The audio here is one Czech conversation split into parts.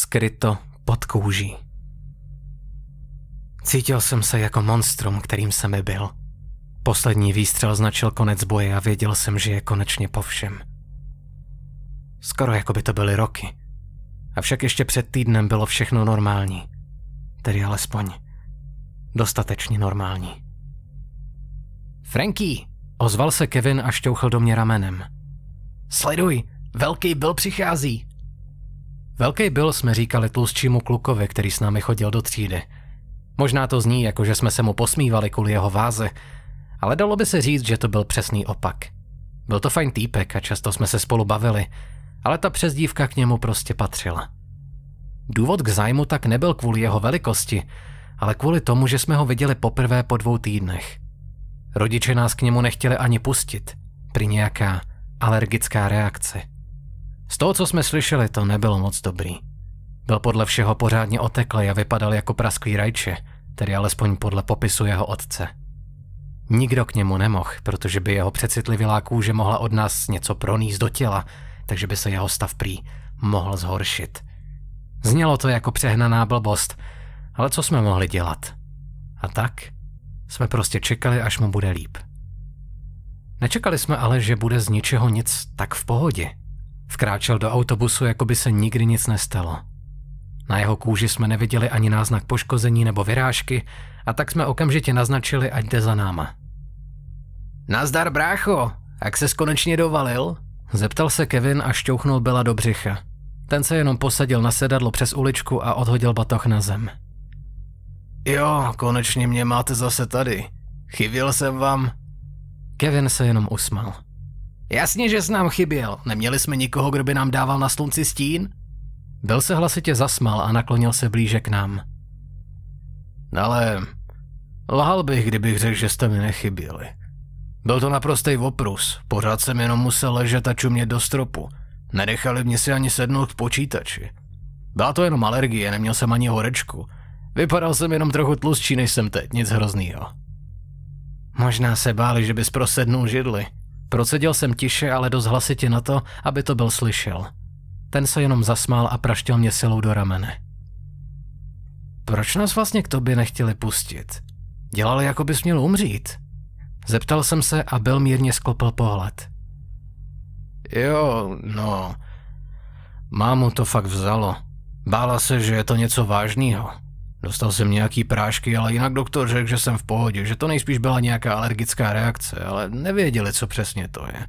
skryto pod kůží. Cítil jsem se jako monstrum, kterým jsem byl. Poslední výstřel značil konec boje a věděl jsem, že je konečně po všem. Skoro jako by to byly roky. Avšak ještě před týdnem bylo všechno normální. Tedy alespoň dostatečně normální. Frankie, ozval se Kevin a šťouchl do mě ramenem. Sleduj, velký byl přichází. Velký byl jsme říkali tlustšímu klukovi, který s námi chodil do třídy. Možná to zní jako, že jsme se mu posmívali kvůli jeho váze, ale dalo by se říct, že to byl přesný opak. Byl to fajn týpek a často jsme se spolu bavili, ale ta přezdívka k němu prostě patřila. Důvod k zájmu tak nebyl kvůli jeho velikosti, ale kvůli tomu, že jsme ho viděli poprvé po dvou týdnech. Rodiče nás k němu nechtěli ani pustit, při nějaká alergická reakce. Z toho, co jsme slyšeli, to nebylo moc dobrý. Byl podle všeho pořádně oteklý a vypadal jako prasklý rajče, tedy alespoň podle popisu jeho otce. Nikdo k němu nemohl, protože by jeho přecitlivělá kůže mohla od nás něco proníst do těla, takže by se jeho stav prý mohl zhoršit. Znělo to jako přehnaná blbost, ale co jsme mohli dělat? A tak jsme prostě čekali, až mu bude líp. Nečekali jsme ale, že bude z ničeho nic tak v pohodě. Vkráčel do autobusu, jako by se nikdy nic nestalo. Na jeho kůži jsme neviděli ani náznak poškození nebo vyrážky a tak jsme okamžitě naznačili, ať jde za náma. Nazdar brácho, jak se konečně dovalil? Zeptal se Kevin a šťouchnul byla do břicha. Ten se jenom posadil na sedadlo přes uličku a odhodil batoh na zem. Jo, konečně mě máte zase tady. Chyběl jsem vám. Kevin se jenom usmál. Jasně, že jsi nám chyběl. Neměli jsme nikoho, kdo by nám dával na slunci stín? Byl se hlasitě zasmal a naklonil se blíže k nám. Ale lhal bych, kdybych řekl, že jste mi nechyběli. Byl to naprostej oprus, pořád jsem jenom musel ležet a čumět do stropu. Nenechali mě si ani sednout k počítači. Byla to jenom alergie, neměl jsem ani horečku. Vypadal jsem jenom trochu tlustší, než jsem teď, nic hroznýho. Možná se báli, že bys prosednul židli. Proceděl jsem tiše, ale dost hlasitě na to, aby to byl slyšel. Ten se jenom zasmál a praštil mě silou do ramene. Proč nás vlastně k tobě nechtěli pustit? Dělali, jako bys měl umřít. Zeptal jsem se a byl mírně sklopil pohled. Jo, no. Mámu to fakt vzalo. Bála se, že je to něco vážného. Dostal jsem nějaký prášky, ale jinak doktor řekl, že jsem v pohodě, že to nejspíš byla nějaká alergická reakce, ale nevěděli, co přesně to je.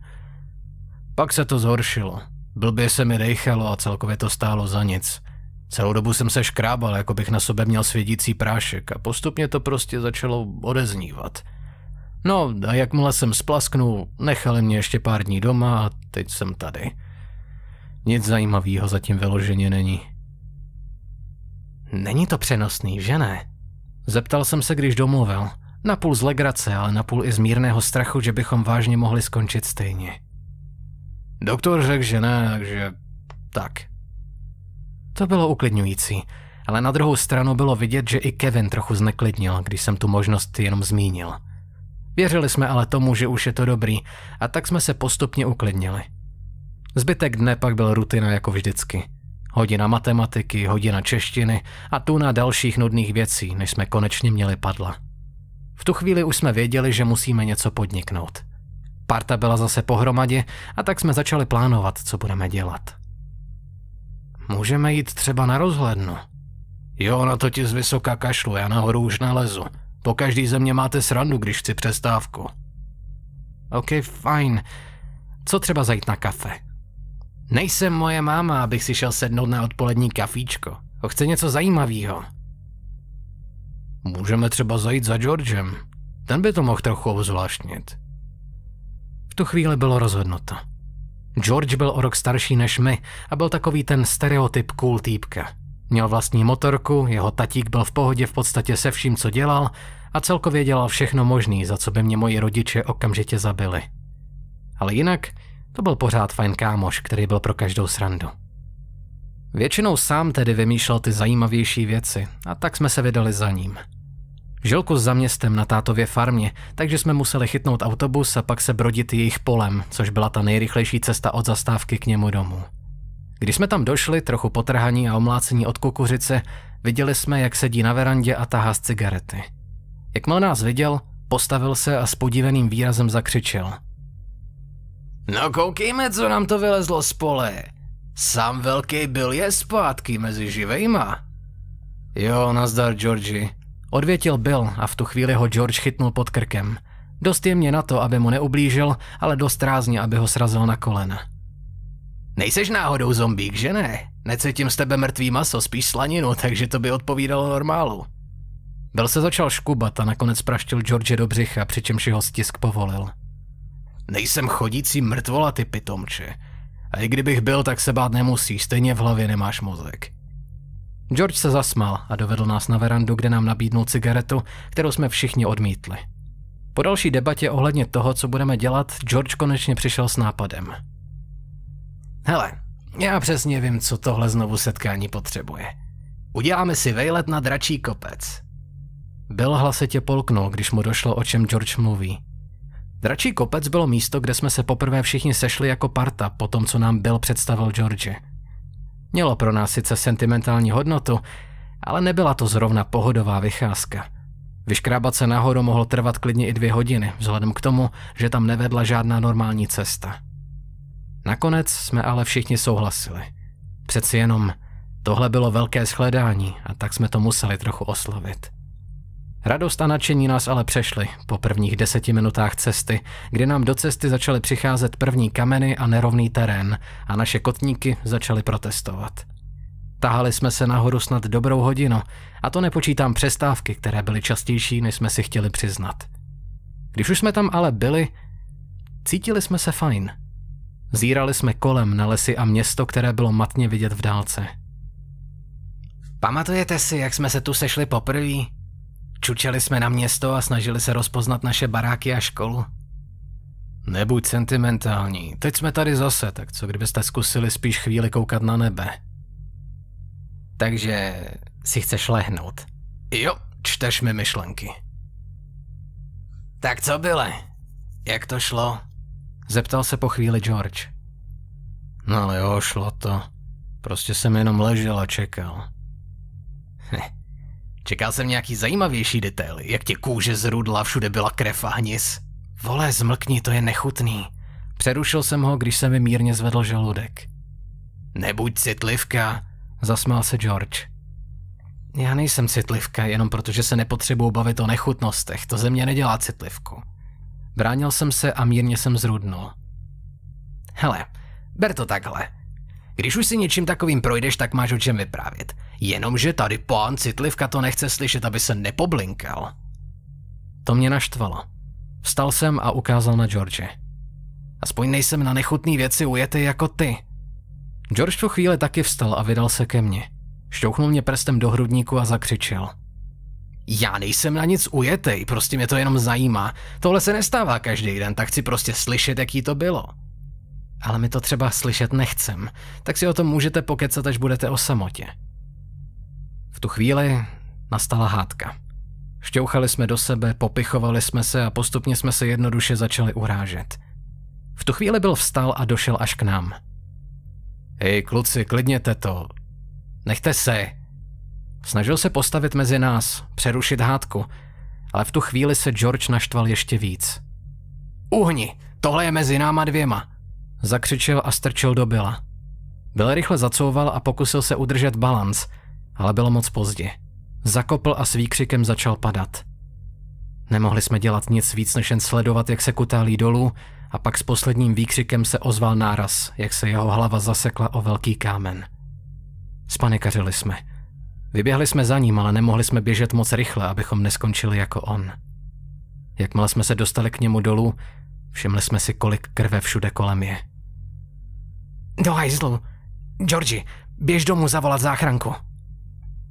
Pak se to zhoršilo. Blbě se mi dejchalo a celkově to stálo za nic. Celou dobu jsem se škrábal, jako bych na sobě měl svědící prášek a postupně to prostě začalo odeznívat. No a jakmile jsem splasknul, nechali mě ještě pár dní doma a teď jsem tady. Nic zajímavého zatím vyloženě není. Není to přenosný, že ne? Zeptal jsem se, když domluvil. Napůl z legrace, ale napůl i z mírného strachu, že bychom vážně mohli skončit stejně. Doktor řekl, že ne, takže tak. To bylo uklidňující, ale na druhou stranu bylo vidět, že i Kevin trochu zneklidnil, když jsem tu možnost jenom zmínil. Věřili jsme ale tomu, že už je to dobrý, a tak jsme se postupně uklidnili. Zbytek dne pak byl rutina jako vždycky – hodina matematiky, hodina češtiny a tu na dalších nudných věcí, než jsme konečně měli padla. V tu chvíli už jsme věděli, že musíme něco podniknout. Parta byla zase pohromadě a tak jsme začali plánovat, co budeme dělat. Můžeme jít třeba na rozhlednu. Jo, na to ti z vysoka kašlu, já nahoru už nalezu. Po každý země máte srandu, když chci přestávku. OK, fajn. Co třeba zajít na kafe? Nejsem moje máma, abych si šel sednout na odpolední kafíčko. Ho chce něco zajímavého. Můžeme třeba zajít za Georgem. Ten by to mohl trochu obzvláštnit. V tu chvíli bylo rozhodnuto. George byl o rok starší než my a byl takový ten stereotyp cool týpka. Měl vlastní motorku, jeho tatík byl v pohodě v podstatě se vším, co dělal a celkově dělal všechno možný, za co by mě moji rodiče okamžitě zabili. Ale jinak to byl pořád fajn kámoš, který byl pro každou srandu. Většinou sám tedy vymýšlel ty zajímavější věci a tak jsme se vydali za ním. Žil kus za městem na tátově farmě, takže jsme museli chytnout autobus a pak se brodit jejich polem, což byla ta nejrychlejší cesta od zastávky k němu domů. Když jsme tam došli, trochu potrhaní a omlácení od kukuřice, viděli jsme, jak sedí na verandě a tahá z cigarety. Jakmile nás viděl, postavil se a s podíveným výrazem zakřičel – No koukejme, co nám to vylezlo z pole. Sám velký byl je zpátky mezi živejma. Jo, nazdar, Georgi. Odvětil byl a v tu chvíli ho George chytnul pod krkem. Dost jemně na to, aby mu neublížil, ale dost rázně, aby ho srazil na kolena. Nejseš náhodou zombík, že ne? Necítím z tebe mrtvý maso, spíš slaninu, takže to by odpovídalo normálu. Byl se začal škubat a nakonec praštil George do břicha, přičemž ho stisk povolil. Nejsem chodící mrtvola, ty pitomče. A i kdybych byl, tak se bát nemusíš, stejně v hlavě nemáš mozek. George se zasmál a dovedl nás na verandu, kde nám nabídnul cigaretu, kterou jsme všichni odmítli. Po další debatě ohledně toho, co budeme dělat, George konečně přišel s nápadem. Hele, já přesně vím, co tohle znovu setkání potřebuje. Uděláme si vejlet na dračí kopec. Bill hlasitě polknul, když mu došlo, o čem George mluví. Dračí kopec bylo místo, kde jsme se poprvé všichni sešli jako parta po tom, co nám byl představil George. Mělo pro nás sice sentimentální hodnotu, ale nebyla to zrovna pohodová vycházka. Vyškrábat se nahoru mohlo trvat klidně i dvě hodiny, vzhledem k tomu, že tam nevedla žádná normální cesta. Nakonec jsme ale všichni souhlasili. Přeci jenom tohle bylo velké shledání a tak jsme to museli trochu oslavit. Radost a nadšení nás ale přešly po prvních deseti minutách cesty, kdy nám do cesty začaly přicházet první kameny a nerovný terén a naše kotníky začaly protestovat. Tahali jsme se nahoru snad dobrou hodinu a to nepočítám přestávky, které byly častější, než jsme si chtěli přiznat. Když už jsme tam ale byli, cítili jsme se fajn. Zírali jsme kolem na lesy a město, které bylo matně vidět v dálce. Pamatujete si, jak jsme se tu sešli poprvé? Čučeli jsme na město a snažili se rozpoznat naše baráky a školu. Nebuď sentimentální, teď jsme tady zase, tak co kdybyste zkusili spíš chvíli koukat na nebe? Takže si chceš lehnout? Jo, čteš mi myšlenky. Tak co byle? Jak to šlo? Zeptal se po chvíli George. No ale jo, šlo to. Prostě jsem jenom ležel a čekal. Heh. Čekal jsem nějaký zajímavější detaily, jak tě kůže zrudla, všude byla krev a hnis. Vole, zmlkni, to je nechutný. Přerušil jsem ho, když se mi mírně zvedl žaludek. Nebuď citlivka, zasmál se George. Já nejsem citlivka, jenom protože se nepotřebuju bavit o nechutnostech, to ze mě nedělá citlivku. Bránil jsem se a mírně jsem zrudnul. Hele, ber to takhle. Když už si něčím takovým projdeš, tak máš o čem vyprávět. Jenomže tady pán Citlivka to nechce slyšet, aby se nepoblinkal. To mě naštvalo. Vstal jsem a ukázal na George. Aspoň nejsem na nechutný věci ujetý jako ty. George tu chvíli taky vstal a vydal se ke mně. Šťouchnul mě prstem do hrudníku a zakřičel. Já nejsem na nic ujetý, prostě mě to jenom zajímá. Tohle se nestává každý den, tak chci prostě slyšet, jaký to bylo. Ale my to třeba slyšet nechcem, tak si o tom můžete pokecat, až budete o samotě. V tu chvíli nastala hádka. Šťouchali jsme do sebe, popichovali jsme se a postupně jsme se jednoduše začali urážet. V tu chvíli byl vstal a došel až k nám. Hej, kluci, klidněte to. Nechte se. Snažil se postavit mezi nás, přerušit hádku, ale v tu chvíli se George naštval ještě víc. Uhni, tohle je mezi náma dvěma, zakřičel a strčil do byla. Byl rychle zacouval a pokusil se udržet balans – ale bylo moc pozdě. Zakopl a s výkřikem začal padat. Nemohli jsme dělat nic víc, než jen sledovat, jak se kutálí dolů, a pak s posledním výkřikem se ozval náraz, jak se jeho hlava zasekla o velký kámen. Spanikařili jsme. Vyběhli jsme za ním, ale nemohli jsme běžet moc rychle, abychom neskončili jako on. Jakmile jsme se dostali k němu dolů, všimli jsme si, kolik krve všude kolem je. Do hajzlu! Georgi, běž domů zavolat záchranku!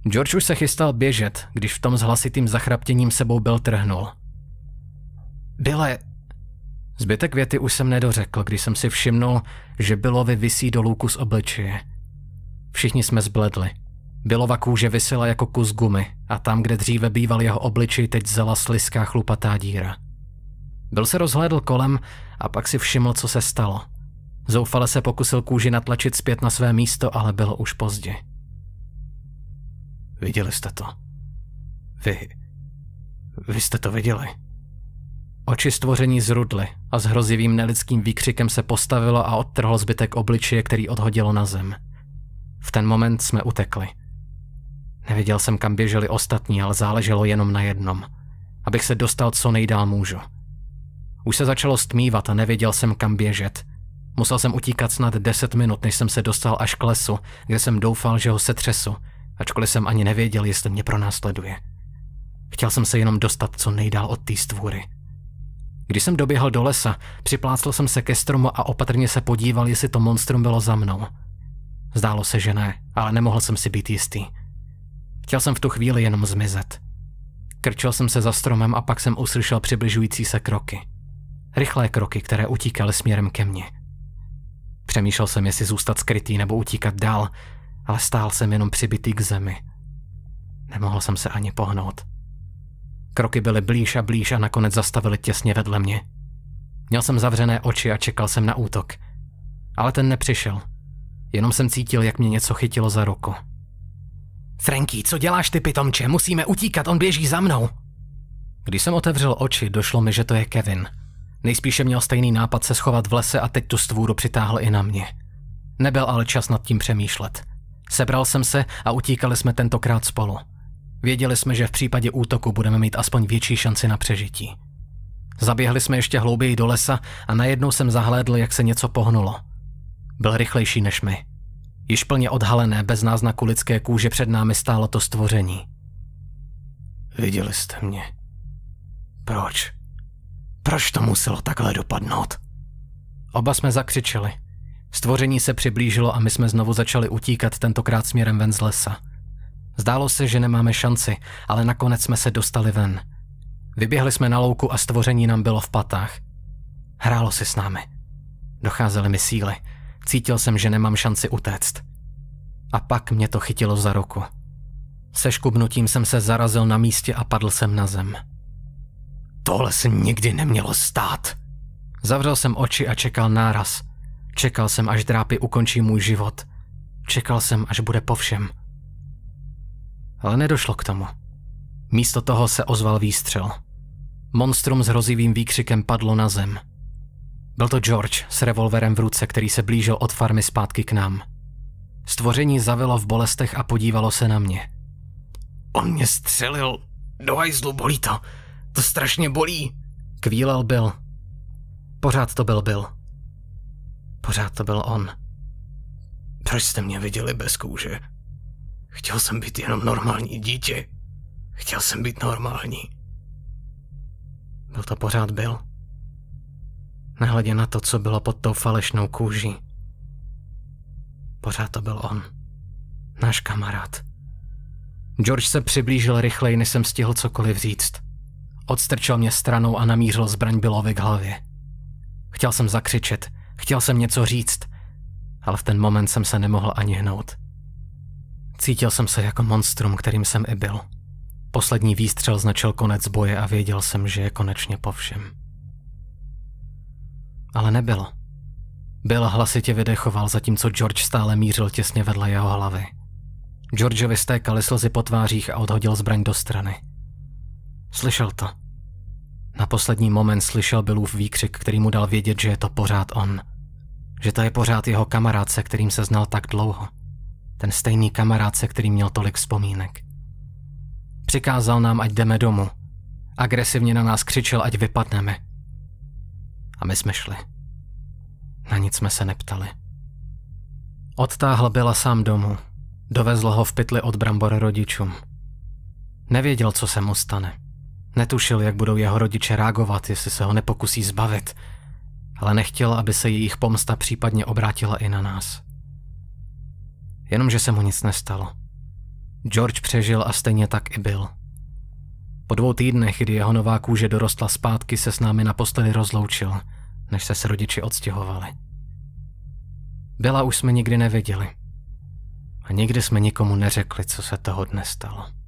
George už se chystal běžet, když v tom s hlasitým zachraptěním sebou byl trhnul. Byle... Zbytek věty už jsem nedořekl, když jsem si všimnul, že bylo vyvisí do luku z obličeje. Všichni jsme zbledli. Bylova kůže vysela jako kus gumy a tam, kde dříve býval jeho obličej, teď zela sliská chlupatá díra. Byl se rozhlédl kolem a pak si všiml, co se stalo. Zoufale se pokusil kůži natlačit zpět na své místo, ale bylo už pozdě. Viděli jste to. Vy... Vy jste to viděli. Oči stvoření zrudly a s hrozivým nelidským výkřikem se postavilo a odtrhlo zbytek obličeje, který odhodilo na zem. V ten moment jsme utekli. Neviděl jsem, kam běželi ostatní, ale záleželo jenom na jednom. Abych se dostal co nejdál můžu. Už se začalo stmívat a nevěděl jsem, kam běžet. Musel jsem utíkat snad deset minut, než jsem se dostal až k lesu, kde jsem doufal, že ho setřesu, ačkoliv jsem ani nevěděl, jestli mě pronásleduje. Chtěl jsem se jenom dostat co nejdál od té stvůry. Když jsem doběhl do lesa, připlácl jsem se ke stromu a opatrně se podíval, jestli to monstrum bylo za mnou. Zdálo se, že ne, ale nemohl jsem si být jistý. Chtěl jsem v tu chvíli jenom zmizet. Krčil jsem se za stromem a pak jsem uslyšel přibližující se kroky. Rychlé kroky, které utíkaly směrem ke mně. Přemýšlel jsem, jestli zůstat skrytý nebo utíkat dál, ale stál jsem jenom přibitý k zemi. Nemohl jsem se ani pohnout. Kroky byly blíž a blíž a nakonec zastavili těsně vedle mě. Měl jsem zavřené oči a čekal jsem na útok. Ale ten nepřišel. Jenom jsem cítil, jak mě něco chytilo za ruku. Franky, co děláš ty pitomče? Musíme utíkat, on běží za mnou. Když jsem otevřel oči, došlo mi, že to je Kevin. Nejspíše měl stejný nápad se schovat v lese a teď tu stvůru přitáhl i na mě. Nebyl ale čas nad tím přemýšlet. Sebral jsem se a utíkali jsme tentokrát spolu. Věděli jsme, že v případě útoku budeme mít aspoň větší šanci na přežití. Zaběhli jsme ještě hlouběji do lesa a najednou jsem zahlédl, jak se něco pohnulo. Byl rychlejší než my. Již plně odhalené, bez náznaku lidské kůže před námi stálo to stvoření. Viděli jste mě. Proč? Proč to muselo takhle dopadnout? Oba jsme zakřičeli. Stvoření se přiblížilo a my jsme znovu začali utíkat, tentokrát směrem ven z lesa. Zdálo se, že nemáme šanci, ale nakonec jsme se dostali ven. Vyběhli jsme na louku a stvoření nám bylo v patách. Hrálo si s námi. Docházely mi síly. Cítil jsem, že nemám šanci utéct. A pak mě to chytilo za ruku. Se škubnutím jsem se zarazil na místě a padl jsem na zem. Tohle se nikdy nemělo stát. Zavřel jsem oči a čekal náraz – Čekal jsem, až drápy ukončí můj život. Čekal jsem, až bude po všem. Ale nedošlo k tomu. Místo toho se ozval výstřel. Monstrum s hrozivým výkřikem padlo na zem. Byl to George s revolverem v ruce, který se blížil od farmy zpátky k nám. Stvoření zavilo v bolestech a podívalo se na mě. On mě střelil. Do hajzlu bolí to. To strašně bolí. Kvílel byl. Pořád to byl byl. Pořád to byl on. Proč jste mě viděli bez kůže? Chtěl jsem být jenom normální dítě. Chtěl jsem být normální. Byl to pořád byl. Nehledě na to, co bylo pod tou falešnou kůží. Pořád to byl on. Náš kamarád. George se přiblížil rychleji, než jsem stihl cokoliv říct. Odstrčil mě stranou a namířil zbraň Billovi k hlavě. Chtěl jsem zakřičet – Chtěl jsem něco říct, ale v ten moment jsem se nemohl ani hnout. Cítil jsem se jako monstrum, kterým jsem i byl. Poslední výstřel značil konec boje a věděl jsem, že je konečně po všem. Ale nebylo. Byl hlasitě vydechoval, zatímco George stále mířil těsně vedle jeho hlavy. Georgeovi stékaly slzy po tvářích a odhodil zbraň do strany. Slyšel to. Na poslední moment slyšel Billův výkřik, který mu dal vědět, že je to pořád on. Že to je pořád jeho kamarád, se kterým se znal tak dlouho. Ten stejný kamarád, se kterým měl tolik vzpomínek. Přikázal nám, ať jdeme domů. Agresivně na nás křičel, ať vypadneme. A my jsme šli. Na nic jsme se neptali. Odtáhl byla sám domů. Dovezl ho v pytli od brambor rodičům. Nevěděl, co se mu stane. Netušil, jak budou jeho rodiče reagovat, jestli se ho nepokusí zbavit, ale nechtěl, aby se jejich pomsta případně obrátila i na nás. Jenomže se mu nic nestalo. George přežil a stejně tak i byl. Po dvou týdnech, kdy jeho nová kůže dorostla zpátky, se s námi na posteli rozloučil, než se s rodiči odstěhovali. Byla už jsme nikdy neviděli. A nikdy jsme nikomu neřekli, co se toho dne stalo.